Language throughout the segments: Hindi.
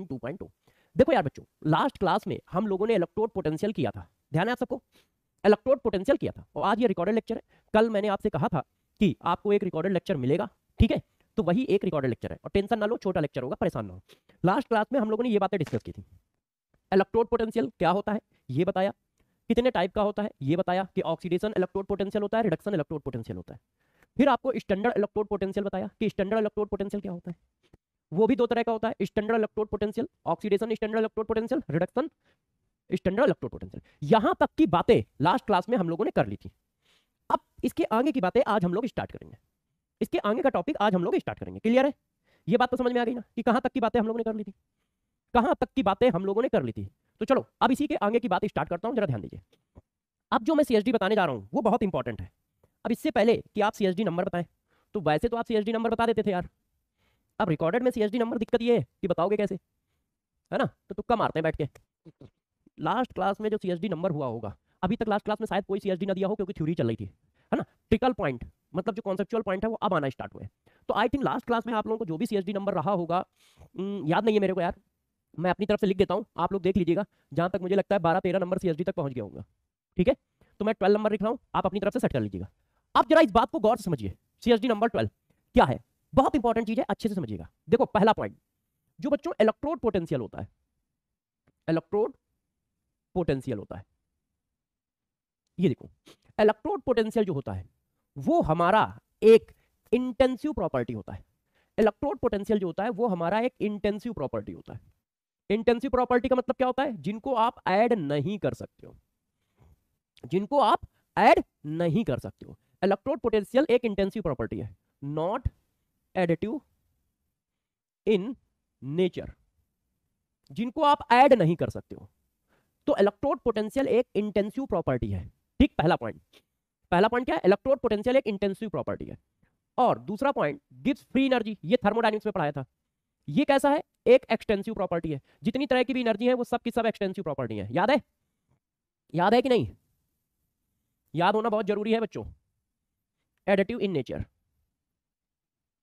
नाइन देखो यार बच्चों लास्ट क्लास में हम लोगों ने इलेक्ट्रोड पोटेंशियल किया था ध्यान है आप सबको इलेक्ट्रोड पोटेंशियल किया था और आज ये रिकॉर्डेड लेक्चर है कल मैंने आपसे कहा था कि आपको एक रिकॉर्डेड लेक्चर मिलेगा ठीक है तो वही एक रिकॉर्डेड लेक्चर है और टेंशन ना लो छोटा लेक्चर होगा परेशान ना हो लास्ट क्लास में हम लोगों ने ये बातें डिस्कस की थी इलेक्ट्रोड पोटेंशियल क्या होता है ये बताया कितने टाइप का होता है ये बताया कि ऑक्सीडेशन इलेक्ट्रोड पोटेंशियल होता है रिडक्शन इलेक्ट्रोड पोटेंशियल होता है फिर आपको स्टैंडर्ड इलेक्ट्रोड पोटेंशियल बताया कि स्टैंडर्ड इलेक्ट्रोड पोटेंशियल क्या होता है वो भी दो तरह का होता है standard electrode potential oxidation standard electrode potential reduction standard electrode potential यहां तक की बातें लास्ट क्लास में हम लोगों ने कर ली थी अब इसके आगे की बातें आज हम लोग स्टार्ट करेंगे इसके आगे का टॉपिक आज हम लोग स्टार्ट करेंगे क्लियर है ये बात तो समझ में आ गई ना कि कहां तक की बातें हम लोगों ने कर ली थी कहां तक की बातें हम लोगों ने कर ली थी तो चलो अब इसी के आगे की बात स्टार्ट करता हूं जरा ध्यान दीजिए अब जो मैं सीएसडी बताने जा रहा हूं वो बहुत इंपॉर्टेंट है अब इससे पहले कि आप सीएसडी नंबर बताएं तो वैसे तो आप सीएसडी नंबर बता देते थे यार अब रिकॉर्डेड में सी नंबर दिक्कत ये है कि बताओगे कैसे है ना तो तुक्का मारते हैं बैठ के लास्ट क्लास में जो सी नंबर हुआ होगा अभी तक लास्ट क्लास में शायद कोई सी ना दिया हो क्योंकि थ्यूरी चल रही थी है ना ट्रिकल पॉइंट मतलब जो कॉन्सेप्चुअल पॉइंट है वो अब आना स्टार्ट हुए तो आई थिंक लास्ट क्लास में आप लोगों को जो भी सी नंबर रहा होगा याद नहीं है मेरे को यार मैं अपनी तरफ से लिख देता हूँ आप लोग देख लीजिएगा जहाँ तक मुझे लगता है बारह तेरह नंबर सी तक पहुँच गया होगा ठीक है तो मैं ट्वेल्व नंबर लिख रहा हूँ आप अपनी तरफ से सेट कर लीजिएगा आप जरा इस बात को गौर से समझिए सी नंबर ट्वेल्व क्या है बहुत इंपॉर्टेंट चीज है अच्छे से समझिएगा देखो पहला पॉइंट जो बच्चों इलेक्ट्रोड पोटेंशियल होता है इलेक्ट्रोड पोटेंशियल होता है ये देखो इलेक्ट्रोड पोटेंशियल जो होता है वो हमारा एक इंटेंसिव प्रॉपर्टी होता है इलेक्ट्रोड पोटेंशियल जो होता है वो हमारा एक इंटेंसिव प्रॉपर्टी होता है इंटेंसिव प्रॉपर्टी का मतलब क्या होता है जिनको आप ऐड नहीं कर सकते हो जिनको आप ऐड नहीं कर सकते हो इलेक्ट्रोड पोटेंशियल एक इंटेंसिव प्रॉपर्टी है नॉट एडिटिव इन नेचर जिनको आप ऐड नहीं कर सकते हो तो इलेक्ट्रोड पोटेंशियल एक इंटेंसिव प्रॉपर्टी है ठीक पहला पॉइंट पहला पॉइंट क्या है इलेक्ट्रोड पोटेंशियल एक इंटेंसिव प्रॉपर्टी है और दूसरा पॉइंट गिव्स फ्री एनर्जी ये थर्मोडाइनमिक्स में पढ़ाया था ये कैसा है एक एक्सटेंसिव प्रॉपर्टी है जितनी तरह की भी एनर्जी है वो सब की सब एक्सटेंसिव प्रॉपर्टी है याद है याद है कि नहीं याद होना बहुत जरूरी है बच्चों additive in nature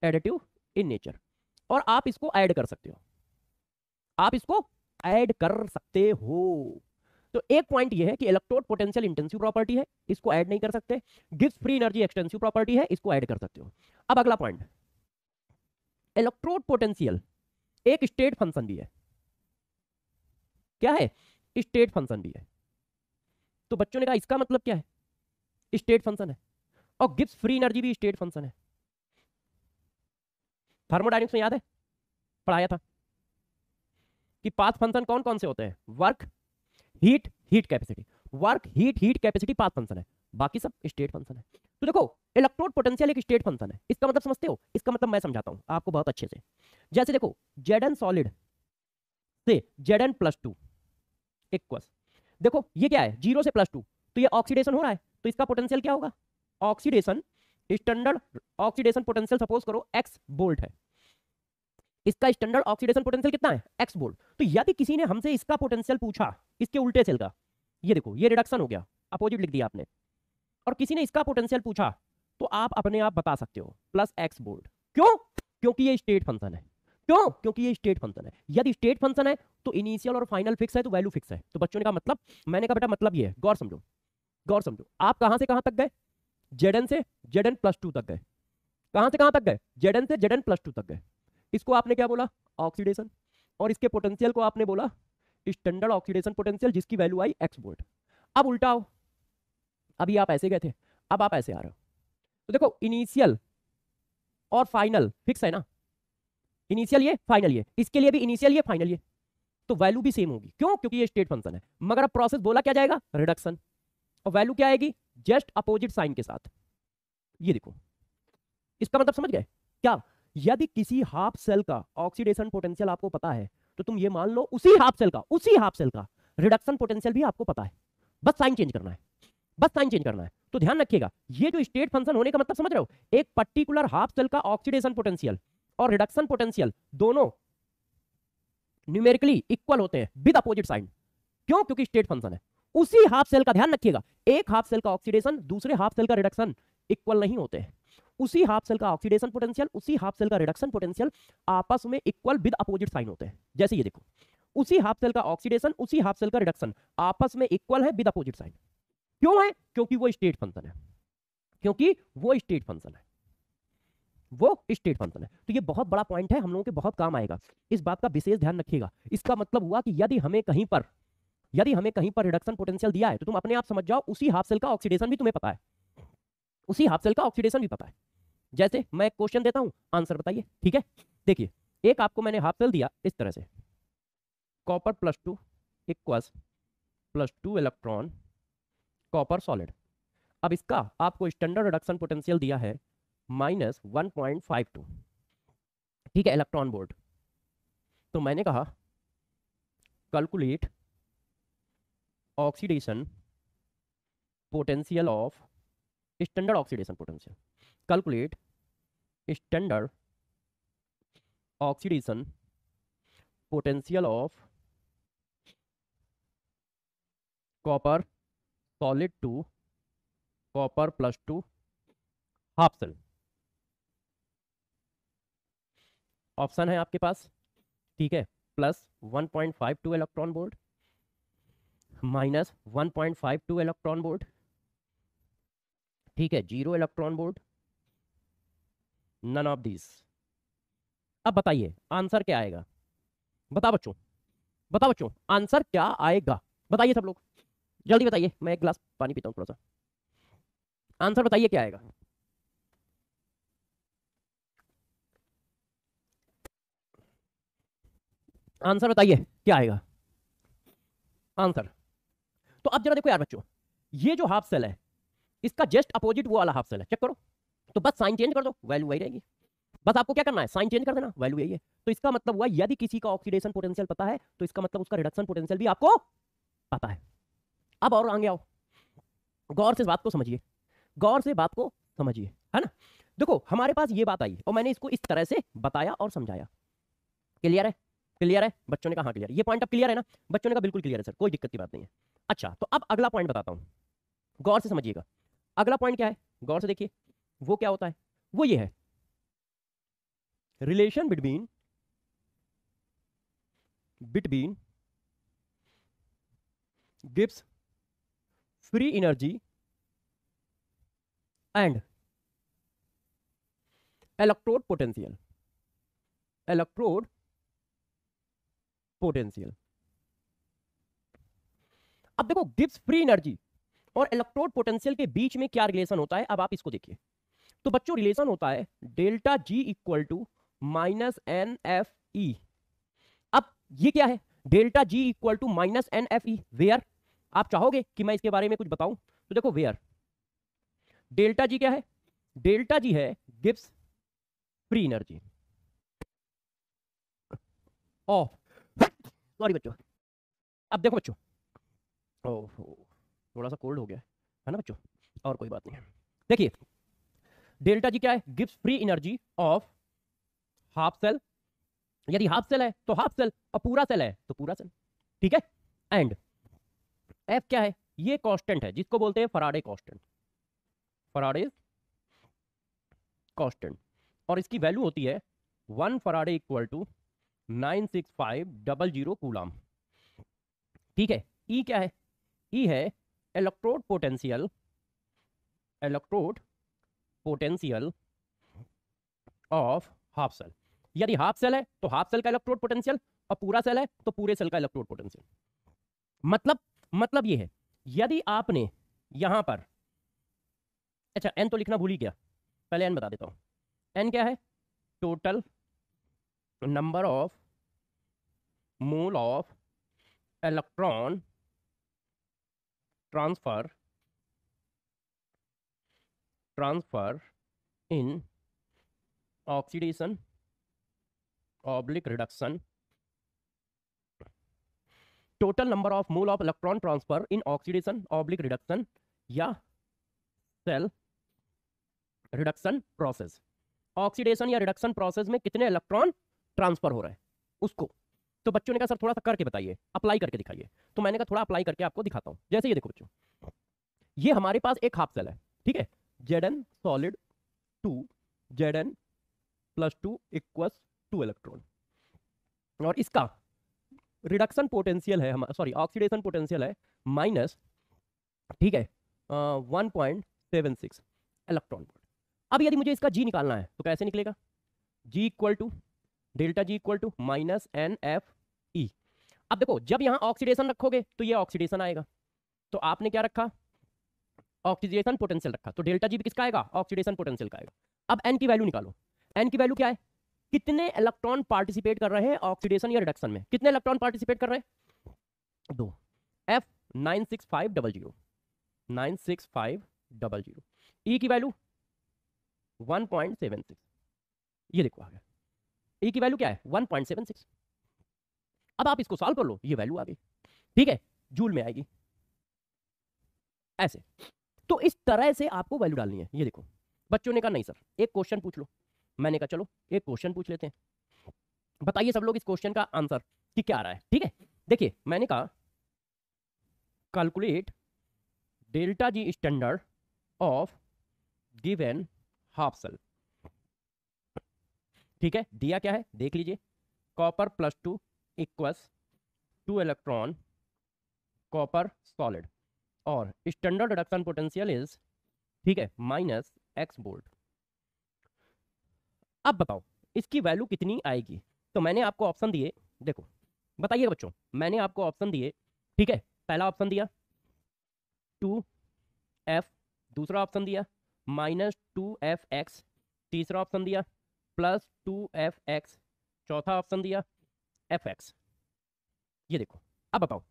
additive in nature और आप इसको ऐड कर सकते हो आप इसको ऐड कर सकते हो तो एक पॉइंट ये है कि इलेक्ट्रोड पोटेंशियल इंटेंसिव प्रॉपर्टी है इसको ऐड नहीं कर सकते गिव्स फ्री एनर्जी एक्सटेंसिव प्रॉपर्टी है इसको ऐड कर सकते हो अब अगला पॉइंट इलेक्ट्रोड पोटेंशियल एक स्टेट फंक्शन भी है क्या है स्टेट फंक्शन भी है तो बच्चों ने कहा इसका मतलब क्या है स्टेट फंक्शन है और गिव्स फ्री एनर्जी भी स्टेट फंक्शन है थर्मोडाइनिक्स में याद है पढ़ाया था कि पाथ फंक्शन कौन कौन से होते हैं work heat heat capacity work heat heat capacity path function है बाकी सब स्टेट फंक्शन है तो देखो इलेक्ट्रोड पोटेंशियल एक स्टेट फंक्शन है इसका मतलब समझते हो इसका मतलब मैं समझाता हूं आपको बहुत अच्छे से जैसे देखो जेड एन सॉलिड से Z N plus two equals देखो ये क्या है जीरो से प्लस टू तो ये ऑक्सीडेशन हो रहा है तो इसका पोटेंशियल क्या होगा oxidation standard oxidation potential suppose करो एक्स बोल्ट है इसका स्टैंडर्ड ऑक्सीडेशन पोटेंशियल कितना है एक्स बोल्ट तो यदि किसी ने हमसे इसका पोटेंशियल पूछा इसके उल्टे सेल का ये देखो ये रिडक्शन हो गया अपोजिट लिख दिया आपने और किसी ने इसका पोटेंशियल पूछा तो आप अपने आप बता सकते हो प्लस एक्स बोल्ट क्यों क्योंकि ये स्टेट फंक्शन है क्यों क्योंकि ये स्टेट फंक्शन है यदि स्टेट फंक्शन है तो इनिशियल और फाइनल फिक्स है तो वैल्यू फिक्स है तो बच्चों ने कहा मतलब मैंने कहा बेटा मतलब ये है गौर समझो गौर समझो आप कहां से कहां तक गए जेडन से जेडन प्लस टू तक गए कहां से कहां तक गए जेडन से जेडन प्लस टू तक गए इसको आपने क्या बोला ऑक्सीडेशन और इसके पोटेंशियल को आपने बोला स्टैंडर्ड ऑक्सीडेशन पोटेंशियल जिसकी वैल्यू आई एक्स वोल्ट अब उल्टा हो अभी आप ऐसे गए थे अब आप ऐसे आ रहे हो तो देखो इनिशियल और फाइनल फिक्स है ना इनिशियल ये फाइनल ये इसके लिए भी इनिशियल ये फाइनल ये तो वैल्यू भी सेम होगी क्यों क्योंकि ये स्टेट फंक्शन है मगर अब प्रोसेस बोला क्या जाएगा रिडक्शन और वैल्यू क्या आएगी जस्ट अपोजिट साइन के साथ ये देखो इसका मतलब समझ गए क्या यदि किसी हाफ सेल का ऑक्सीडेशन पोटेंशियल आपको पता है तो तुम ये मान लो उसी हाफ सेल का उसी हाफ सेल का रिडक्शन पोटेंशियल भी आपको पता है बस साइन चेंज करना है बस साइन चेंज करना है तो ध्यान रखिएगा ये जो स्टेट फंक्शन होने का मतलब समझ रहे हो एक पर्टिकुलर हाफ सेल का ऑक्सीडेशन पोटेंशियल और रिडक्शन पोटेंशियल दोनों न्यूमेरिकली इक्वल होते हैं विद अपोजिट साइन क्यों क्योंकि स्टेट फंक्शन है उसी हाफ सेल का ध्यान रखिएगा एक हाफ सेल का ऑक्सीडेशन दूसरे हाफ सेल का रिडक्शन इक्वल नहीं होते हैं उसी हाफ सेल का ऑक्सीडेशन पोटेंशियल उसी हाफ सेल का रिडक्शन पोटेंशियल आपस में इक्वल विद अपोजिट साइन होते हैं जैसे ये देखो उसी हाफ सेल का ऑक्सीडेशन उसी हाफ सेल का रिडक्शन आपस में इक्वल है विद अपोजिट साइन क्यों है क्योंकि वो स्टेट फंक्शन है क्योंकि वो स्टेट फंक्शन है वो स्टेट फंक्शन है तो ये बहुत बड़ा पॉइंट है हम लोगों के बहुत काम आएगा इस बात का विशेष ध्यान रखिएगा इसका मतलब हुआ कि यदि हमें कहीं पर यदि हमें कहीं पर रिडक्शन पोटेंशियल दिया है तो तुम अपने आप समझ जाओ उसी हाफ सेल का ऑक्सीडेशन भी तुम्हें पता है उसी हाफ सेल का ऑक्सीडेशन भी पता है जैसे मैं एक क्वेश्चन देता हूँ आंसर बताइए ठीक है देखिए एक आपको मैंने हाफ सेल दिया इस तरह से copper plus two equals plus two electron copper solid अब इसका आपको स्टैंडर्ड रिडक्शन पोटेंशियल दिया है minus one point five two ठीक है इलेक्ट्रॉन बोर्ड तो मैंने कहा calculate oxidation potential of standard oxidation potential calculate standard oxidation potential of copper solid to copper plus two half cell option है आपके पास ठीक है plus one point five two electron volt minus one point five two electron volt ठीक है zero electron volt none of this अब बताइए आंसर क्या आएगा बता बच्चों बता बच्चों आंसर क्या आएगा बताइए सब लोग जल्दी बताइए मैं एक गिलास पानी पीता हूँ थोड़ा सा आंसर बताइए क्या आएगा आंसर बताइए क्या आएगा आंसर तो अब जरा देखो यार बच्चों ये जो हाफ सेल है इसका जस्ट अपोजिट वो वाला हाफ सेल है चेक करो तो बस साइन चेंज कर दो वैल्यू वही रहेगी बस आपको क्या करना है साइन चेंज कर देना वैल्यू यही है तो इसका मतलब हुआ यदि किसी का ऑक्सीडेशन पोटेंशियल पता है तो इसका मतलब उसका रिडक्शन पोटेंशियल भी आपको पता है अब और आगे आओ गौर से बात को समझिए गौर से बात को समझिए है ना देखो हमारे पास ये बात आई और मैंने इसको इस तरह से बताया और समझाया क्लियर है क्लियर है बच्चों ने कहा क्लियर हाँ, ये पॉइंट अब क्लियर है ना बच्चों ने कहा बिल्कुल क्लियर है सर कोई दिक्कत की बात नहीं है अच्छा तो अब अगला पॉइंट बताता हूँ गौर से समझिएगा अगला पॉइंट क्या है गौर से देखिए वो क्या होता है वो ये है relation between between Gibbs free energy and electrode potential electrode potential अब देखो गिब्स फ्री एनर्जी और इलेक्ट्रोड पोटेंशियल के बीच में क्या रिलेशन होता है अब आप इसको देखिए तो बच्चों रिलेशन होता है delta G equal to minus N F E अब ये क्या है delta G equal to minus N F E where आप चाहोगे कि मैं इसके बारे में कुछ बताऊं तो देखो वेयर डेल्टा जी क्या है डेल्टा जी है Gibbs free energy of sorry बच्चों अब देखो बच्चों थोड़ा सा कोल्ड हो गया है ना बच्चों और कोई बात नहीं है देखिए डेल्टा जी क्या है गिव्स free energy of half cell यदि हाफ सेल है तो हाफ सेल और पूरा सेल है तो पूरा सेल ठीक है एंड एफ क्या है ये कांस्टेंट है जिसको बोलते हैं फराडे कांस्टेंट फराडे कांस्टेंट और इसकी वैल्यू होती है one faraday equal to nine six five double zero coulomb ठीक है ई e क्या है ई e है electrode potential electrode potential of half cell यदि हाफ सेल है तो हाफ सेल का इलेक्ट्रोड पोटेंशियल और पूरा सेल है तो पूरे सेल का इलेक्ट्रोड पोटेंशियल मतलब मतलब ये है यदि आपने यहां पर अच्छा एन तो लिखना भूल ही गया पहले एन बता देता हूं एन क्या है total number of mole of electron transfer transfer in oxidation oblique reduction total number of mole of electron transfer in oxidation oblique reduction या सेल रिडक्शन प्रोसेस ऑक्सीडेशन या रिडक्शन प्रोसेस में कितने इलेक्ट्रॉन ट्रांसफर हो रहे हैं उसको तो बच्चों ने कहा सर थोड़ा सा करके बताइए अप्लाई करके दिखाइए तो मैंने कहा थोड़ा अप्लाई करके आपको दिखाता हूँ जैसे ये देखो बच्चों ये हमारे पास एक हाफ सेल है ठीक है Z N solid to Z N plus two equals two electron और इसका रिडक्शन पोटेंशियल है हमारा सॉरी ऑक्सीडेशन पोटेंशियल है माइनस ठीक है one point seven six electron volt अब यदि मुझे इसका जी निकालना है तो कैसे निकलेगा G equal to delta G equal to minus N F E अब देखो जब यहां ऑक्सीडेशन रखोगे तो ये ऑक्सीडेशन आएगा तो आपने क्या रखा ऑक्सीडेशन पोटेंशियल रखा तो डेल्टा जी भी किसका आएगा ऑक्सीडेशन पोटेंशियल का आएगा अब एन की वैल्यू निकालो एन की वैल्यू क्या है कितने इलेक्ट्रॉन पार्टिसिपेट कर रहे हैं ऑक्सीडेशन या रिडक्शन में कितने इलेक्ट्रॉन पार्टिसिपेट कर रहे हैं दो F nine six five double zero nine six five double zero E की value one point seven six ये देखो आ गया ई की वैल्यू क्या है 1.76 अब आप इसको सॉल्व कर लो ये वैल्यू आ गई ठीक है जूल में आएगी ऐसे तो इस तरह से आपको वैल्यू डालनी है ये देखो बच्चों ने कहा नहीं सर एक क्वेश्चन पूछ लो मैंने कहा चलो एक क्वेश्चन पूछ लेते हैं बताइए सब लोग इस क्वेश्चन का आंसर कि क्या आ रहा है ठीक है देखिए मैंने कहा calculate delta G standard of given half cell ठीक है दिया क्या है देख लीजिए copper plus two equals two electron copper solid और स्टैंडर्ड रिडक्शन पोटेंशियल इज ठीक है माइनस एक्स बोल्ट अब बताओ इसकी वैल्यू कितनी आएगी तो मैंने आपको ऑप्शन दिए देखो बताइए बच्चों मैंने आपको ऑप्शन दिए ठीक है पहला ऑप्शन दिया टू एफ दूसरा ऑप्शन दिया माइनस टू एफ एक्स तीसरा ऑप्शन दिया प्लस टू एफ एक्स चौथा ऑप्शन दिया एफ एक्स ये देखो अब बताओ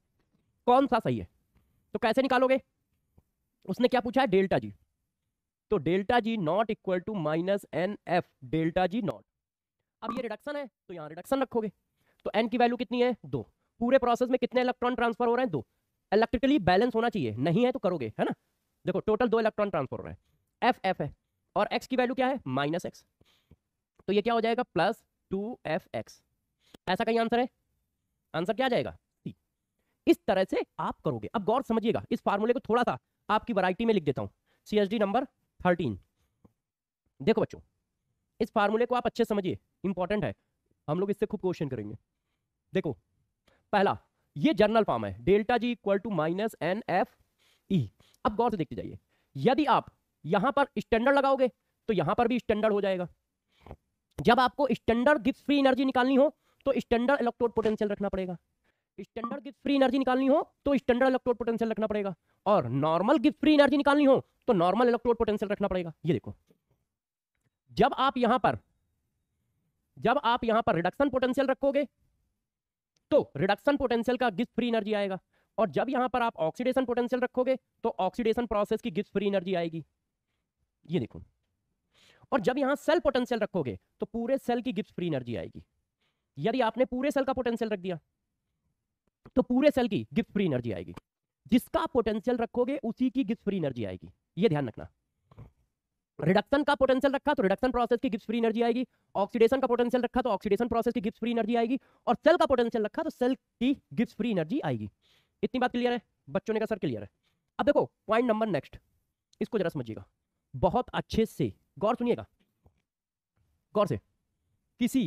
कौन सा सही है तो कैसे निकालोगे उसने क्या पूछा है डेल्टा जी तो delta G not equal to minus N F delta G not अब ये रिडक्शन है तो यहाँ रिडक्शन रखोगे तो एन की वैल्यू कितनी है दो पूरे प्रोसेस में कितने इलेक्ट्रॉन ट्रांसफर हो रहे हैं दो इलेक्ट्रिकली बैलेंस होना चाहिए नहीं है तो करोगे है ना देखो टोटल दो इलेक्ट्रॉन ट्रांसफर हो रहे हैं एफ एफ है और एक्स की वैल्यू क्या है माइनस एक्स तो ये क्या हो जाएगा प्लस टू एफ एक्स ऐसा कहीं आंसर है आंसर क्या आ जाएगा सी इस तरह से आप करोगे अब गौर समझिएगा इस फार्मूले को थोड़ा सा आपकी वराइटी में लिख देता हूं C H D number thirteen देखो बच्चों इस फार्मूले को आप अच्छे समझिए इंपॉर्टेंट है हम लोग इससे खूब क्वेश्चन करेंगे देखो पहला ये जर्नल फॉर्म है delta G equal to minus N F E अब गौर से देखते जाइए यदि आप यहां पर स्टैंडर्ड लगाओगे तो यहां पर भी स्टैंडर्ड हो जाएगा जब आपको स्टैंडर्ड गिप्स फ्री एनर्जी निकालनी हो तो स्टैंडर्ड इलेक्ट्रोड पोटेंशियल रखना पड़ेगा स्टैंडर्ड गिप्स फ्री एनर्जी निकालनी हो तो स्टैंडर्ड इलेक्ट्रोड पोटेंशियल रखना पड़ेगा और नॉर्मल गिप्स फ्री एनर्जी निकालनी हो तो नॉर्मल इलेक्ट्रोड पोटेंशियल रखना पड़ेगा ये देखो जब आप यहां पर जब आप यहां पर रिडक्शन पोटेंशियल रखोगे तो रिडक्शन पोटेंशियल का गिप्स फ्री एनर्जी आएगा और जब यहां पर आप ऑक्सीडेशन पोटेंशियल रखोगे तो ऑक्सीडेशन प्रोसेस की गिप्स फ्री एनर्जी आएगी ये देखो और जब यहां सेल पोटेंशियल रखोगे तो पूरे सेल की गिप्स फ्री एनर्जी आएगी यदि आपने पूरे सेल का पोटेंशियल रख दिया तो पूरे सेल की गिप्स फ्री एनर्जी आएगी जिसका पोटेंशियल रखोगे उसी की गिप्स फ्री एनर्जी आएगी ये ध्यान रखना रिडक्शन का पोटेंशियल रखा तो रिडक्शन प्रोसेस की गिप्स फ्री एनर्जी आएगी ऑक्सीडेशन का पोटेंशियल रखा तो ऑक्सीडेशन प्रोसेस की गिप्स फ्री एनर्जी आएगी और सेल का पोटेंशियल रखा तो सेल की गिप्स फ्री एनर्जी आएगी इतनी बात क्लियर है बच्चों ने कहा सर क्लियर है अब देखो पॉइंट नंबर नेक्स्ट इसको जरा समझिएगा बहुत अच्छे से गौर सुनिएगा गौर से किसी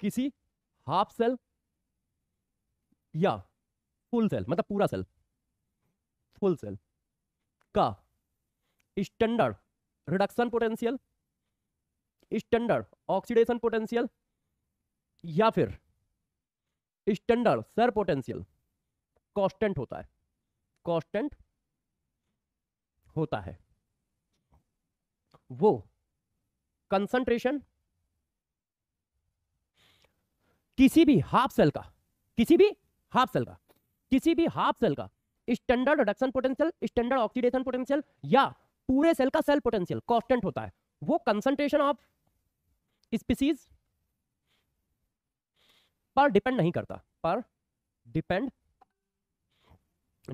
किसी हाफ सेल या फुल सेल मतलब पूरा सेल फुल सेल का standard reduction potential standard oxidation potential या फिर स्टैंडर्ड सर पोटेंशियल कॉन्स्टेंट होता है कांस्टेंट होता है वो कंसंट्रेशन किसी भी हाफ सेल का किसी भी हाफ सेल का किसी भी हाफ सेल का standard reduction potential standard oxidation potential या पूरे सेल का सेल पोटेंशियल कांस्टेंट होता है वो कंसंट्रेशन ऑफ स्पीसीज पर डिपेंड नहीं करता पर डिपेंड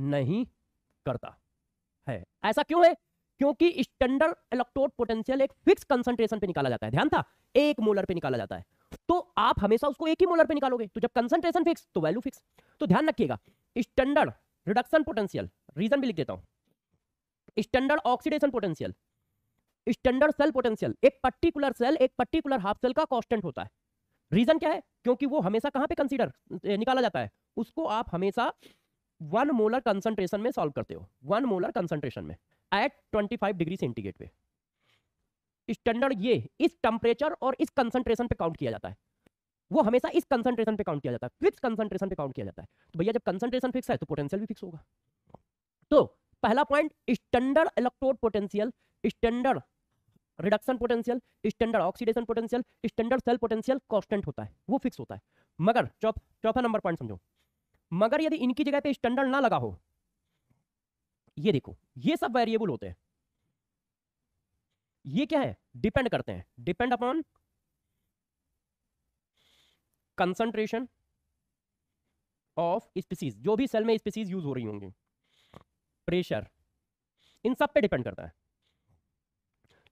नहीं करता है ऐसा क्यों है क्योंकि स्टैंडर्ड इलेक्ट्रोड पोटेंशियल एक फिक्स कंसंट्रेशन पे निकाला जाता है ध्यान था एक मोलर पे निकाला जाता है तो आप हमेशा उसको एक ही मोलर पे निकालोगे तो जब कंसंट्रेशन फिक्स तो वैल्यू फिक्स तो ध्यान रखिएगा स्टैंडर्ड रिडक्शन पोटेंशियल रीजन भी लिख देता हूं standard oxidation potential standard cell potential एक पर्टिकुलर सेल एक पर्टिकुलर हाफ सेल का कॉन्स्टेंट होता है रीजन क्या है क्योंकि वो हमेशा कहां पे कंसीडर निकाला जाता है उसको आप हमेशा वन मोलर कंसंट्रेशन में सॉल्व करते हो वन मोलर कंसंट्रेशन में एट 25 डिग्री सेंटीग्रेड पे स्टैंडर्ड ये इस टेम्परेचर और इस कंसंट्रेशन पे काउंट किया जाता है वो हमेशा इस कंसंट्रेशन पे काउंट किया जाता है फिक्स कंसंट्रेशन पे काउंट किया जाता है तो भैया जब कंसंट्रेशन फिक्स है तो पोटेंशियल भी फिक्स होगा तो पहला point standard electrode potential standard reduction potential standard oxidation potential standard cell potential constant होता है वो फिक्स होता है मगर चौथा नंबर पॉइंट समझो मगर यदि इनकी जगह पे स्टैंडर्ड ना लगा हो ये देखो ये सब वेरिएबल होते हैं ये क्या है डिपेंड करते हैं depend upon concentration of species जो भी सेल में स्पीसीज यूज हो रही होंगी प्रेशर इन सब पे डिपेंड करता है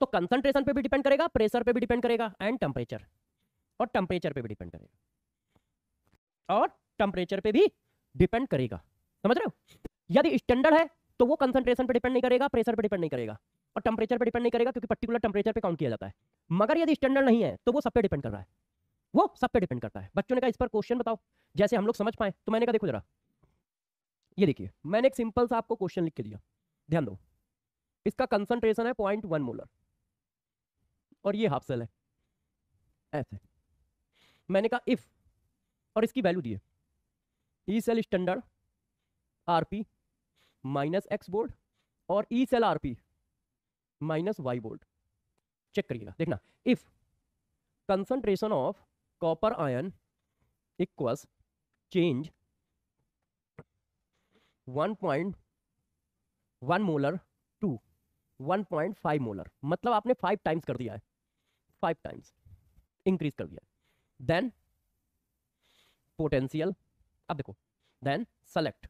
तो कंसंट्रेशन पे भी डिपेंड करेगा प्रेशर पे भी डिपेंड करेगा एंड टेम्परेचर और टेम्परेचर पे भी डिपेंड करेगा और टेम्परेचर पे भी डिपेंड करेगा समझ रहे हो यदि स्टैंडर्ड है तो वो कंसंट्रेशन पर डिपेंड नहीं करेगा प्रेशर पर डिपेंड नहीं करेगा और टेम्परेचर पर डिपेंड नहीं करेगा क्योंकि पर्टिकुलर टेम्परेचर पर काउंट किया जाता है मगर यदि स्टैंडर्ड नहीं है तो वो सब पे डिपेंड कर रहा है वो सब पे डिपेंड करता है बच्चों ने कहा इस पर क्वेश्चन बताओ जैसे हम लोग समझ पाए तो मैंने कहा देखो जरा ये देखिए मैंने एक सिंपल सा आपको क्वेश्चन लिख के दिया ध्यान दो इसका कंसंट्रेशन है पॉइंट वन मोलर और ये हाफ सेल है ऐसे मैंने कहा इफ और इसकी वैल्यू दी है E cell standard R P minus X volt और E cell R P minus Y volt check करिएगा देखना if concentration of copper ion equals change 1.1 molar to 1.5 molar मतलब आपने फाइव टाइम्स कर दिया है फाइव टाइम्स इंक्रीज कर दिया है देन पोटेंशियल अब देखो देन सेलेक्ट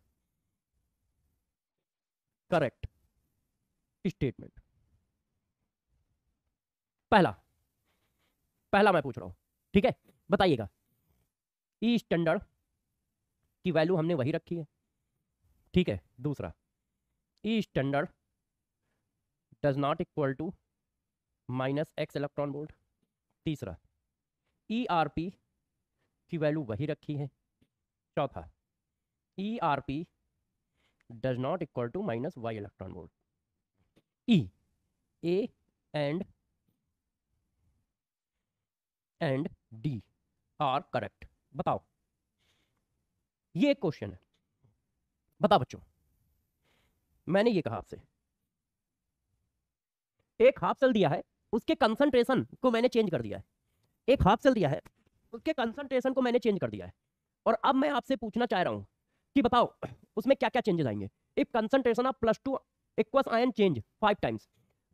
करेक्ट स्टेटमेंट पहला पहला मैं पूछ रहा हूं ठीक है बताइएगा ई e स्टैंडर्ड की वैल्यू हमने वही रखी है ठीक है दूसरा E standard does not equal to minus X electron volt तीसरा ई आर पी की वैल्यू वही रखी है चौथा E R P does not equal to minus Y electron volt E A and and D R correct बताओ ये एक क्वेश्चन है बताओ बच्चों मैंने ये कहा आपसे एक हाफ सेल दिया है उसके कंसंट्रेशन को मैंने चेंज कर दिया है एक हाफ सेल दिया है उसके कंसंट्रेशन को मैंने चेंज कर दिया है और अब मैं आपसे पूछना चाह रहा हूँ कि बताओ उसमें क्या क्या चेंजेस आएंगे if concentration of plus two aqueous ion change five times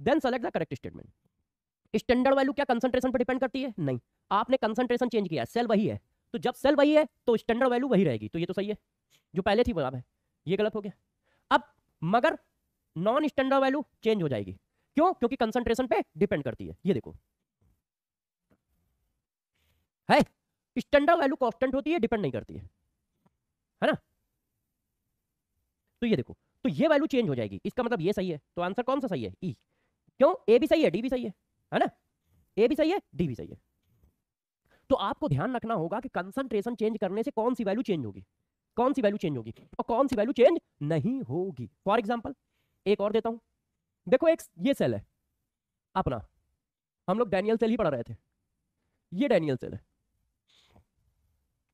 then select the correct statement standard value क्या कंसंट्रेशन पर डिपेंड करती है नहीं आपने कंसंट्रेशन चेंज किया सेल वही है तो जब सेल वही है तो स्टैंडर्ड वैल्यू वही रहेगी तो ये तो सही है जो पहले थी बराबर है ये गलत हो गया अब मगर नॉन स्टैंडर्ड वैल्यू चेंज हो जाएगी क्यों क्योंकि कंसंट्रेशन पे डिपेंड करती है ये देखो है hey! स्टैंडर्ड वैल्यू कॉन्स्टेंट होती है डिपेंड नहीं करती है है ना तो ये देखो तो ये वैल्यू चेंज हो जाएगी इसका मतलब ये सही है तो आंसर कौन सा सही है ई e. क्यों ए भी सही है डी भी सही है है ना ए भी सही है डी भी सही है तो आपको ध्यान रखना होगा कि कंसंट्रेशन चेंज करने से कौन सी वैल्यू चेंज होगी कौन सी वैल्यू चेंज होगी और कौन सी वैल्यू चेंज नहीं होगी फॉर एग्जाम्पल एक और देता हूं देखो एक ये सेल है अपना हम लोग डैनियल सेल ही पढ़ रहे थे ये डैनियल सेल है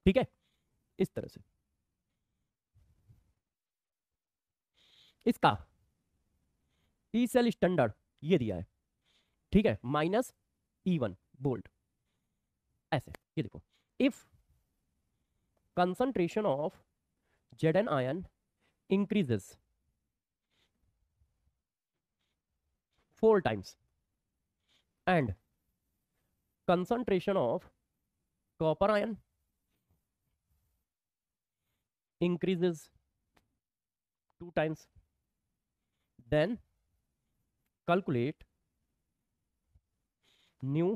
ठीक है इस तरह से इसका ई सेल स्टैंडर्ड ये दिया है ठीक है माइनस ई वन बोल्ट ऐसे ये देखो if concentration of Z N ion increases four times and concentration of copper ion increases two times then calculate new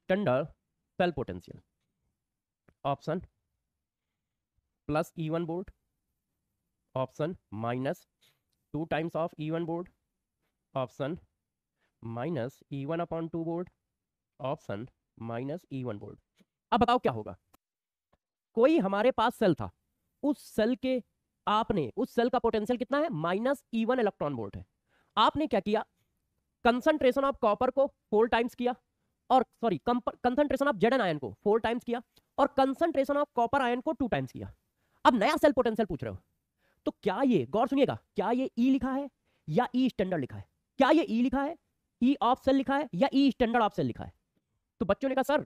standard cell potential option plus e1 volt option minus two times of e1 volt option minus e1 upon 2 board option minus E one board अब बताओ क्या होगा कोई हमारे पास सेल था उस सेल के आपने उस सेल का पोटेंशियल कितना है minus E e one electron volt है आपने क्या किया कंसंट्रेशन ऑफ कॉपर को फोर टाइम्स किया और sorry concentration of Z ion को फोर टाइम्स किया और कंसंट्रेशन ऑफ कॉपर आयन को टू टाइम्स किया अब नया सेल पोटेंशियल पूछ रहे हो तो क्या ये गौर सुनिएगा क्या ये ई e लिखा है या ई e स्टैंडर्ड लिखा है क्या ये ई e लिखा है ई ऑफ सेल लिखा है या ई स्टैंडर्ड ऑफ सेल लिखा है तो बच्चों ने कहा सर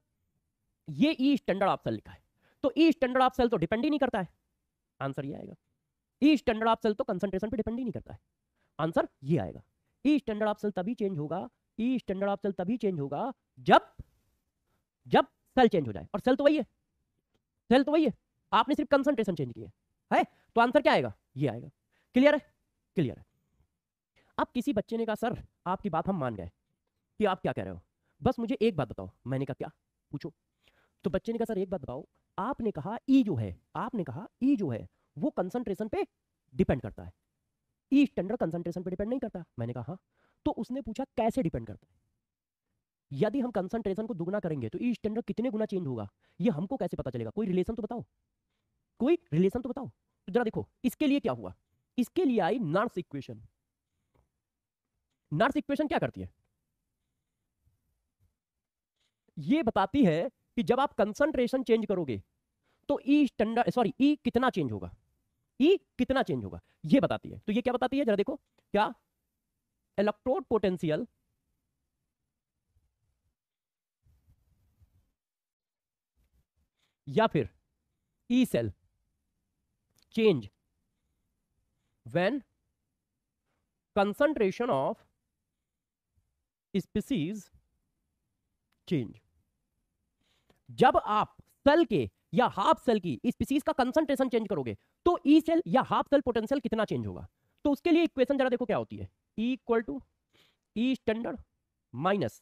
ये ई स्टैंडर्ड ऑफ सेल लिखा है तो ई स्टैंडर्ड ऑफ सेल तो डिपेंड ही नहीं करता है आंसर ये आएगा ई स्टैंडर्ड ऑफ सेल तो कंसंट्रेशन पे डिपेंड ही नहीं करता है आंसर ये आएगा ई स्टैंडर्ड ऑफ सेल तभी चेंज होगा ई स्टैंडर्ड ऑफ सेल तभी चेंज होगा जब जब सेल चेंज हो जाए और सेल तो वही है सेल तो वही है आपने सिर्फ कंसंट्रेशन चेंज किया है, तो आंसर क्या आएगा ये आएगा क्लियर है क्लियर है अब किसी बच्चे ने कहा सर आपकी बात हम मान गए कि आप क्या कह रहे हो बस मुझे एक बात बताओ मैंने कहा क्या पूछो तो बच्चे ने कहा सर एक बात बताओ आपने कहा ई e जो है आपने कहा ई e जो है वो कंसंट्रेशन पे डिपेंड करता है ई स्टैंडर्ड कंसंट्रेशन पे डिपेंड नहीं करता मैंने कहा हाँ तो उसने पूछा कैसे डिपेंड करता है यदि हम कंसंट्रेशन को दुगना करेंगे तो ई e स्टैंडर्ड कितने गुना चेंज होगा ये हमको कैसे पता चलेगा कोई रिलेशन तो बताओ कोई रिलेशन तो बताओ तो जरा देखो इसके लिए क्या हुआ इसके लिए आई नर्स इक्वेशन नर्स इक्वेशन क्या करती है ये बताती है कि जब आप कंसंट्रेशन चेंज करोगे तो ई स्टैंडर्ड सॉरी ई कितना चेंज होगा ई e कितना चेंज होगा ये बताती है तो ये क्या बताती है जरा देखो क्या इलेक्ट्रोड पोटेंशियल या फिर E cell change when concentration of species change जब आप सेल के या हाफ सेल की स्पीसीज का कंसंट्रेशन चेंज करोगे तो ई e सेल या हाफ सेल पोटेंशियल कितना चेंज होगा तो उसके लिए इक्वेशन जरा देखो क्या होती है equal to E standard minus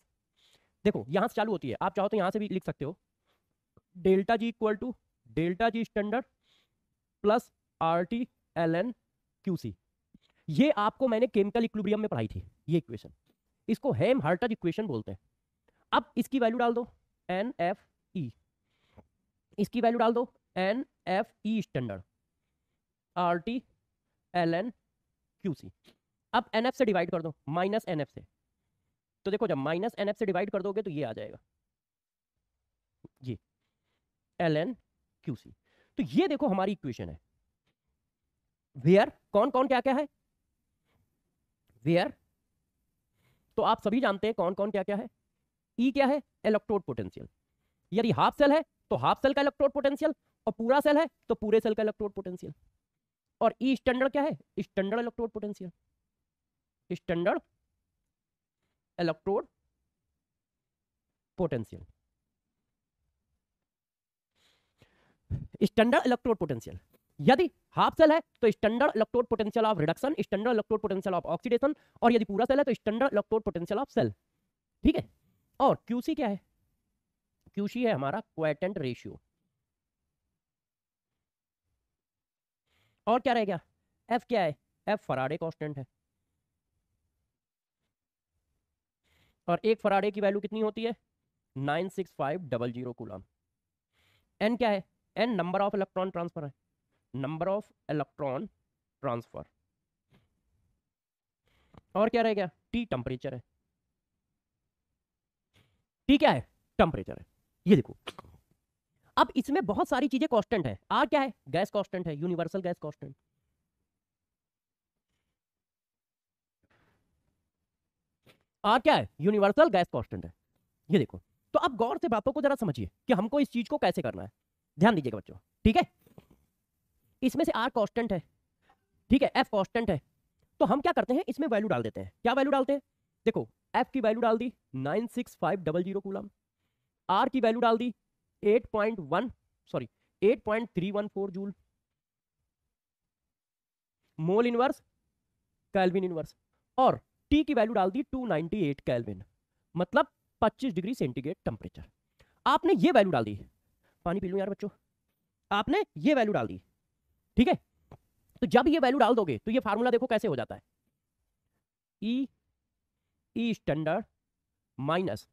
देखो यहां से चालू होती है आप चाहो तो यहां से भी लिख सकते हो delta G equal to delta G standard plus R T L N Q C ये आपको मैंने केमिकल इक्विलिब्रियम में पढ़ाई थी ये इक्वेशन इसको हेम हार्टज इक्वेशन बोलते हैं अब इसकी वैल्यू डाल दो एन एफ इसकी वैल्यू डाल दो N F E standard R T L N Q C अब एन एफ से डिवाइड कर दो माइनस एन एफ से तो देखो जब माइनस एन एफ से डिवाइड कर दोगे तो ये आ जाएगा ये एल एन क्यू सी तो ये देखो हमारी इक्वेशन है वेयर कौन कौन क्या क्या है वेयर तो आप सभी जानते हैं कौन कौन क्या क्या है ई e क्या है इलेक्ट्रोड पोटेंशियल यदि हाफ सेल है तो हाफ सेल का इलेक्ट्रोड पोटेंशियल और पूरा सेल है तो पूरे सेल का इलेक्ट्रोड पोटेंशियल और ई e स्टैंडर्ड क्या है standard electrode potential standard electrode potential standard electrode potential यदि हाफ सेल है तो standard electrode potential of reduction standard electrode potential of oxidation और यदि पूरा सेल है तो standard electrode potential of cell ठीक है और क्यूसी क्या है क्यूशी है हमारा क्वेटेंट रेशियो और क्या रह गया एफ क्या है एफ फराडे कॉन्स्टेंट है और एक फराडे की वैल्यू कितनी होती है nine six five double zero coulomb N क्या है N number of electron transfer है नंबर ऑफ इलेक्ट्रॉन ट्रांसफर और क्या रह गया टी टेम्परेचर है टी क्या है टेम्परेचर है ये देखो अब इसमें बहुत सारी चीजें कॉन्स्टेंट है आर क्या है गैस कॉन्स्टेंट है यूनिवर्सल गैस कॉन्स्टेंट आर क्या है यूनिवर्सल गैस कॉन्स्टेंट है ये देखो तो अब गौर से बातों को जरा समझिए कि हमको इस चीज को कैसे करना है ध्यान दीजिएगा बच्चों ठीक है इसमें से आर कॉन्स्टेंट है ठीक है एफ कॉन्स्टेंट है तो हम क्या करते हैं इसमें वैल्यू डाल देते हैं क्या वैल्यू डालते हैं देखो एफ की वैल्यू डाल दी nine six five double zero coulomb R की वैल्यू डाल दी 8.1 sorry 8.314 joule mole inverse kelvin inverse और टी की वैल्यू डाल दी 298 कैलविन मतलब 25 डिग्री सेंटीग्रेड टेम्परेचर आपने ये वैल्यू डाल दी पानी पी लू यार बच्चों आपने ये वैल्यू डाल दी ठीक है तो जब ये वैल्यू डाल दोगे तो ये फार्मूला देखो कैसे हो जाता है E E standard minus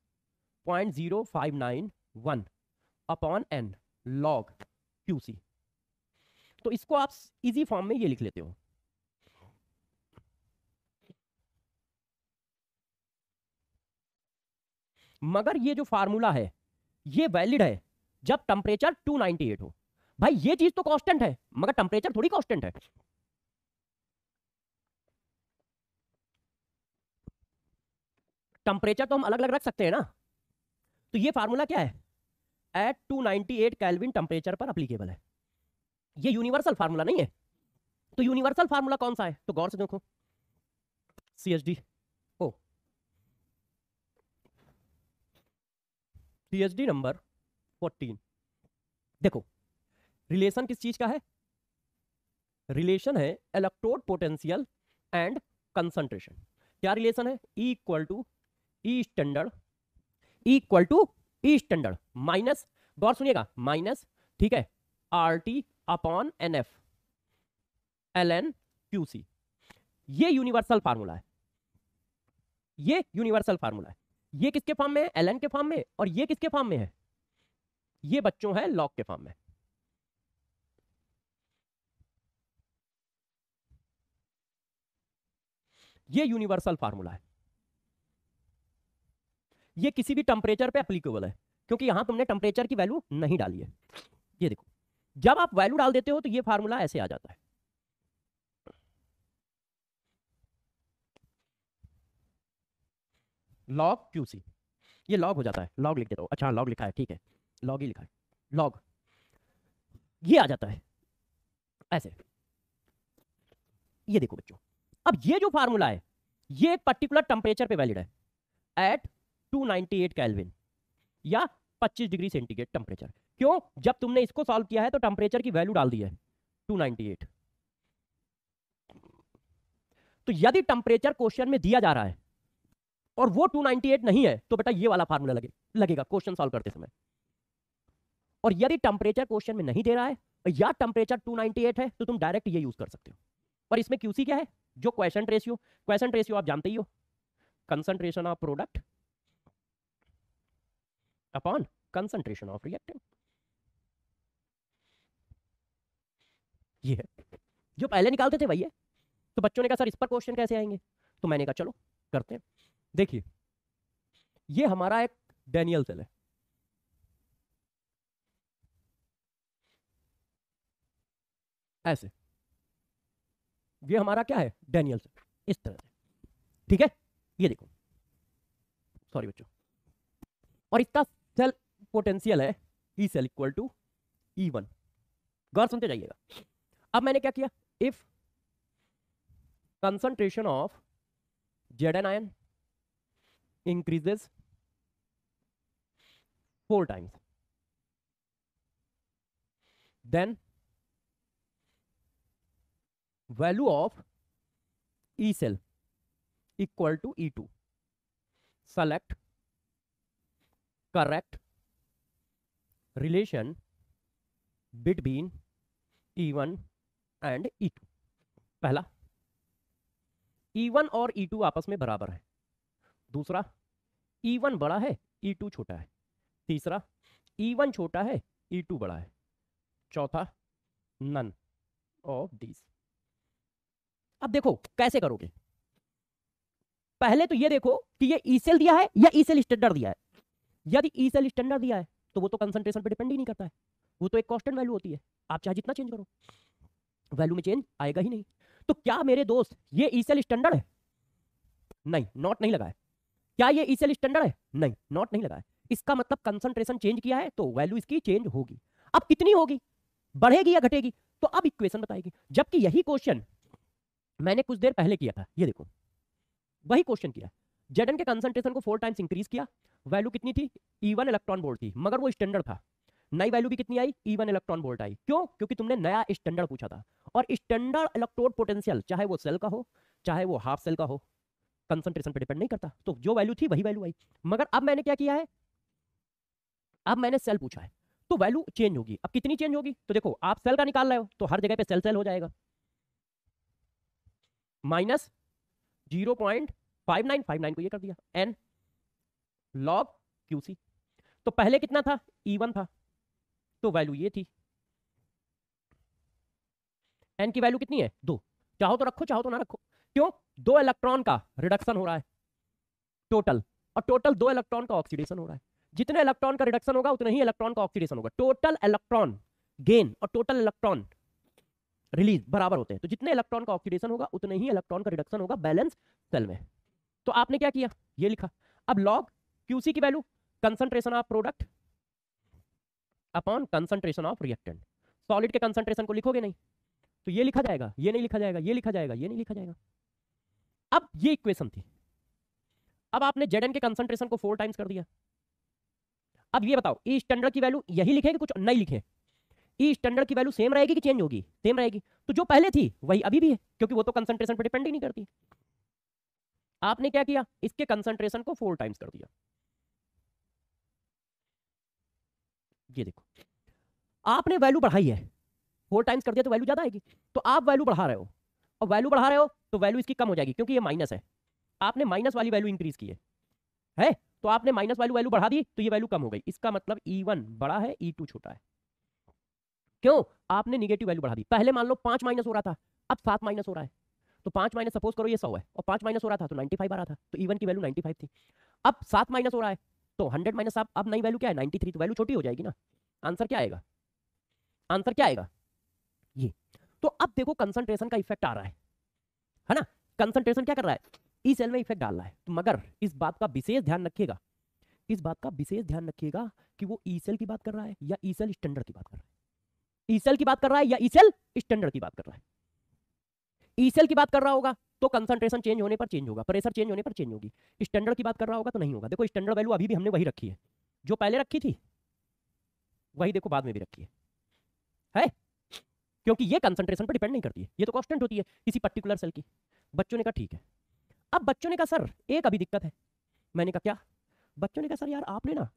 point zero five nine one upon N log Q C तो इसको आप इजी फॉर्म में ये लिख लेते हो मगर ये जो फार्मूला है ये वैलिड है जब टेम्परेचर 298 हो भाई ये चीज तो कांस्टेंट है मगर टेम्परेचर थोड़ी कांस्टेंट है टेम्परेचर तो हम अलग अलग रख सकते हैं ना तो ये फार्मूला क्या है at two ninety eight kelvin temperature पर अप्लीकेबल है ये यूनिवर्सल फार्मूला नहीं है तो यूनिवर्सल फार्मूला कौन सा है तो गौर से देखो C H D O C H D number fourteen देखो रिलेशन किस चीज का है रिलेशन है इलेक्ट्रोड पोटेंशियल एंड कंसंट्रेशन क्या रिलेशन है E equal to E standard equal to E standard minus गौर सुनिएगा माइनस ठीक है R T upon N F L N Q C ये यूनिवर्सल फार्मूला है ये यूनिवर्सल फार्मूला है ये किसके फॉर्म में है एल एन के फॉर्म में और ये किसके फॉर्म में है ये बच्चों है लॉक के फॉर्म में ये यूनिवर्सल फार्मूला है ये किसी भी टेम्परेचर पे अप्लीकेबल है क्योंकि यहां तुमने टेम्परेचर की वैल्यू नहीं डाली है ये देखो जब आप वैल्यू डाल देते हो तो ये फार्मूला ऐसे आ जाता है लॉग क्यू सी ये लॉग हो जाता है लॉग लिख देता हूँ अच्छा लॉग लिखा है ठीक है लॉग ही लिखा है लॉग ये आ जाता है ऐसे ये देखो बच्चों अब ये जो फार्मूला है ये एक पर्टिकुलर टेम्परेचर पे वैलिड है एट 298 केल्विन या 25 डिग्री सेंटीग्रेड टेम्परेचर क्यों जब तुमने इसको सॉल्व किया है तो टेम्परेचर की वैल्यू डाल दी है 298 तो यदि टेम्परेचर क्वेश्चन में दिया जा रहा है और वो 298 नहीं है तो बेटा ये वाला फार्मूला लगे लगेगा क्वेश्चन सॉल्व करते समय और यदि टेम्परेचर क्वेश्चन में नहीं दे रहा है या टेम्परेचर एट है तो तुम डायरेक्ट ये यूज कर सकते हो और इसमें क्यूसी क्या है जो क्वेश्चन रेशियो क्वेश्चन रेशियो आप जानते ही हो concentration of product upon concentration of reactant ये है जो पहले निकालते थे भैया तो बच्चों ने कहा सर इस पर क्वेश्चन कैसे आएंगे तो मैंने कहा चलो करते हैं देखिए ये हमारा एक डेनियल सेल है ऐसे ये हमारा क्या है डेनियल सेल इस तरह से ठीक है ये देखो सॉरी बच्चों और इसका पोटेंशियल है E cell equal to E one गौर सुनते जाइएगा अब मैंने क्या किया if concentration of Z N ion increases four times then value of E cell equal to E two select correct relation between E1 and E2 पहला E1 और E2 आपस में बराबर है दूसरा E1 बड़ा है E2 छोटा है तीसरा E1 छोटा है E2 बड़ा है चौथा नन ऑफ दीज अब देखो कैसे करोगे पहले तो ये देखो कि ये ई e सेल दिया है या ई सेल स्टैंडर्ड दिया है यदि ई सेल स्टैंडर्ड दिया है तो वो तो कंसंट्रेशन पे डिपेंड ही नहीं करता है वो तो एक कॉन्स्टेंट वैल्यू होती है आप चाहे जितना चेंज करो वैल्यू में चेंज आएगा ही नहीं तो क्या मेरे दोस्त ये ईसेल स्टैंडर्ड है नहीं नॉट नहीं लगा है क्या ये ईसेल स्टैंडर्ड है नहीं नॉट नहीं लगा है इसका मतलब कंसंट्रेशन चेंज किया है तो वैल्यू इसकी चेंज होगी अब कितनी होगी बढ़ेगी या घटेगी तो अब इक्वेशन बताएगी जबकि यही क्वेश्चन मैंने कुछ देर पहले किया था ये देखो वही क्वेश्चन किया जेडन के कंसंट्रेशन को फोर टाइम्स इंक्रीज किया वैल्यू कितनी थी ई वन इलेक्ट्रॉन बोल्ट थी मगर वो स्टैंडर्ड था नई वैल्यू भी कितनी आई ई वन इलेक्ट्रॉन बोल्ट आई क्यों क्योंकि तुमने नया स्टैंडर्ड पूछा था और स्टैंडर्ड इलेक्ट्रोड पोटेंशियल चाहे वो सेल का हो चाहे वो हाफ सेल का हो कंसंट्रेशन पर डिपेंड नहीं करता तो जो वैल्यू थी वही वैल्यू आई मगर अब मैंने क्या किया है अब मैंने सेल पूछा है तो वैल्यू चेंज होगी अब कितनी चेंज होगी तो देखो आप सेल का निकाल रहे हो तो हर जगह पे सेल सेल हो जाएगा minus zero point five nine five nine को ये कर दिया एन लॉग क्यू सी तो पहले कितना था ई e वन था तो वैल्यू ये थी एन की वैल्यू कितनी है दो चाहो तो रखो चाहो तो ना रखो क्यों दो इलेक्ट्रॉन का रिडक्शन हो रहा है टोटल और टोटल दो इलेक्ट्रॉन का ऑक्सीडेशन हो रहा है जितने इलेक्ट्रॉन का रिडक्शन होगा उतने ही इलेक्ट्रॉन का ऑक्सीडेशन होगा टोटल इलेक्ट्रॉन गेन और टोटल इलेक्ट्रॉन रिलीज बराबर होते हैं तो जितने इलेक्ट्रॉन का ऑक्सीडेशन होगा उतने ही इलेक्ट्रॉन का रिडक्शन होगा बैलेंस सेल में तो आपने क्या किया ये लिखा अब लॉग क्यूसी की value concentration of product upon concentration of reactant solid के कंसंट्रेशन को लिखोगे नहीं तो ये लिखा जाएगा ये नहीं लिखा जाएगा ये लिखा जाएगा ये नहीं लिखा जाएगा अब ये इक्वेशन थी अब आपने जेडन के कंसंट्रेशन को फोर टाइम्स कर दिया अब ये बताओ ई e स्टैंडर्ड की वैल्यू यही लिखे कि कुछ नहीं लिखे ई स्टैंडर्ड की वैल्यू सेम रहेगी कि चेंज होगी सेम रहेगी तो जो पहले थी वही अभी भी है क्योंकि वो तो कंसंट्रेशन पर डिपेंड ही नहीं करती आपने क्या किया इसके कंसंट्रेशन को फोर टाइम्स कर दिया ये देखो आपने वैल्यू बढ़ाई है फोर टाइम्स कर दिया तो वैल्यू ज़्यादा आएगी तो आप वैल्यू बढ़ा रहे हो और वैल्यू बढ़ा रहे हो तो वैल्यू इसकी कम हो जाएगी क्योंकि ये माइनस है आपने माइनस वाली वैल्यू इंक्रीज की है है तो आपने माइनस वाली वैल्यू बढ़ा दी तो ये वैल्यू कम हो गई इसका मतलब ई e वन बड़ा है ई e टू छोटा है क्यों आपने निगेटिव वैल्यू बढ़ा दी पहले मान लो पांच माइनस हो रहा था अब सात माइनस हो रहा है तो पांच माइनस सपोज करो ये सौ है और पांच माइनस हो रहा था तो नाइन्टी फाइव आ रहा था तो ई e वन की वैल्यू नाइन्टी फाइव थी अब सात माइनस हो रहा है तो हंड्रेड माइनस आप अब नई वैल्यू क्या है नाइनटी थ्री तो वैल्यू छोटी हो जाएगी ना आंसर क्या आएगा आंसर क्या आएगा ये तो अब देखो कंसंट्रेशन का इफेक्ट आ रहा है है ना कंसंट्रेशन क्या कर रहा है ई सेल में इफेक्ट डाल रहा है तो मगर इस बात का विशेष ध्यान रखिएगा इस बात का विशेष ध्यान रखिएगा कि वो ई e सेल की बात कर रहा है या ई सेल स्टैंडर्ड की बात कर रहा है ई e सेल की बात कर रहा है या ई सेल स्टैंडर्ड की बात कर रहा है ई e सेल की बात कर रहा होगा तो कंसंट्रेशन चेंज होने पर चेंज होगा प्रेशर चेंज होने पर चेंज होगी स्टैंडर्ड की बात कर रहा होगा तो नहीं होगा देखो स्टैंडर्ड वैल्यू अभी भी हमने वही रखी है जो पहले रखी थी वही देखो बाद में भी रखी है है क्योंकि ये कंसंट्रेशन पर डिपेंड नहीं करती है ये तो कॉन्स्टेंट होती है किसी पर्टिकुलर सेल की बच्चों ने कहा ठीक है अब बच्चों ने कहा सर एक अभी दिक्कत है मैंने कहा क्या बच्चों ने कहा सर यार आपने ना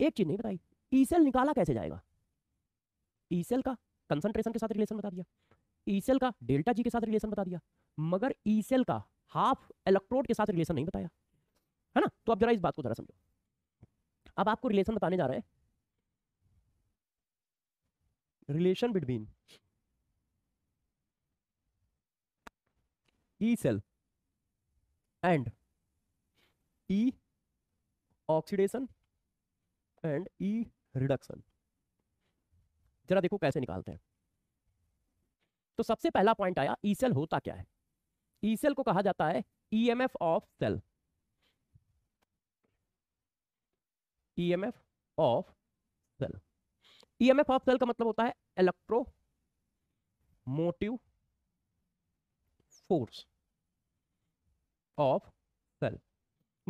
एक चीज़ नहीं बताई ई e सेल निकाला कैसे जाएगा ई e सेल का कंसंट्रेशन के साथ रिलेशन बता दिया ईसेल का डेल्टा जी के साथ रिलेशन बता दिया मगर ईसेल का हाफ इलेक्ट्रोड के साथ रिलेशन नहीं बताया है ना तो आप जरा इस बात को जरा समझो अब आपको रिलेशन बताने जा रहे हैं relation between E cell and E oxidation and E reduction जरा देखो कैसे निकालते हैं तो सबसे पहला पॉइंट आया ई सेल होता क्या है ई सेल को कहा जाता है E M F of cell E M F of cell E M F of cell का मतलब होता है electromotive force of cell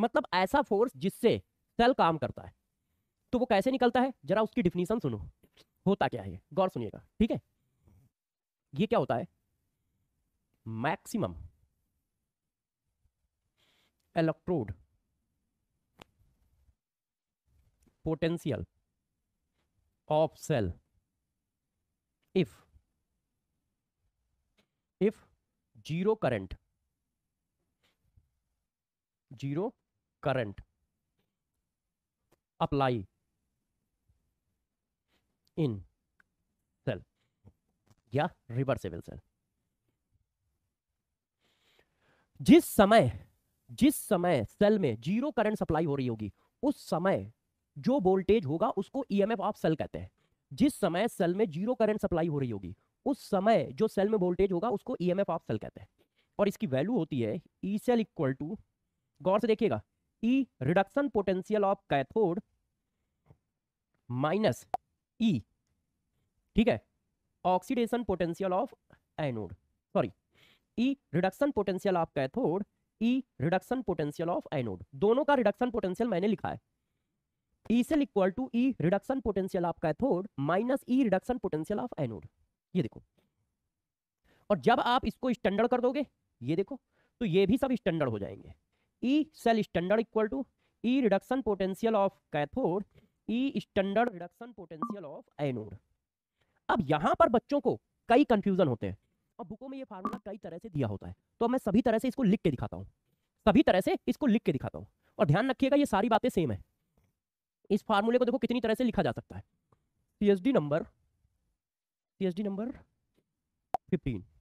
मतलब ऐसा फोर्स जिससे सेल काम करता है तो वो कैसे निकलता है जरा उसकी डिफिनीशन सुनो होता क्या है गौर सुनिएगा ठीक है ये क्या होता है maximum electrode potential of cell if if zero current zero current apply in या रिवर्सिबल सर जिस समय जिस समय सेल में जीरो करंट सप्लाई हो रही होगी उस समय जो वोल्टेज होगा उसको ईएमएफ e ऑफ सेल कहते हैं जिस समय सेल में जीरो करंट सप्लाई हो रही होगी उस समय जो सेल में वोल्टेज होगा उसको ईएमएफ e ऑफ सेल कहते हैं और इसकी वैल्यू होती है E e cell equal to गौर से देखिएगा E reduction potential of cathode minus E ठीक है oxidation potential of anode sorry E reduction potential of cathode E reduction potential of anode दोनों का रिडक्शन पोटेंशियल मैंने लिखा है E cell equal to E reduction potential of cathode minus E reduction potential of anode ये देखो और जब आप इसको स्टैंडर्ड कर दोगे ये देखो तो ये भी सब स्टैंडर्ड हो जाएंगे E cell standard equal to E reduction potential of cathode E standard reduction potential of anode अब यहाँ पर बच्चों को कई कंफ्यूजन होते हैं और बुकों में ये फार्मूला कई तरह से दिया होता है तो मैं सभी तरह से इसको लिख के दिखाता हूँ सभी तरह से इसको लिख के दिखाता हूँ और ध्यान रखिएगा ये सारी बातें सेम है इस फार्मूले को देखो कितनी तरह से लिखा जा सकता है C number D number fifteen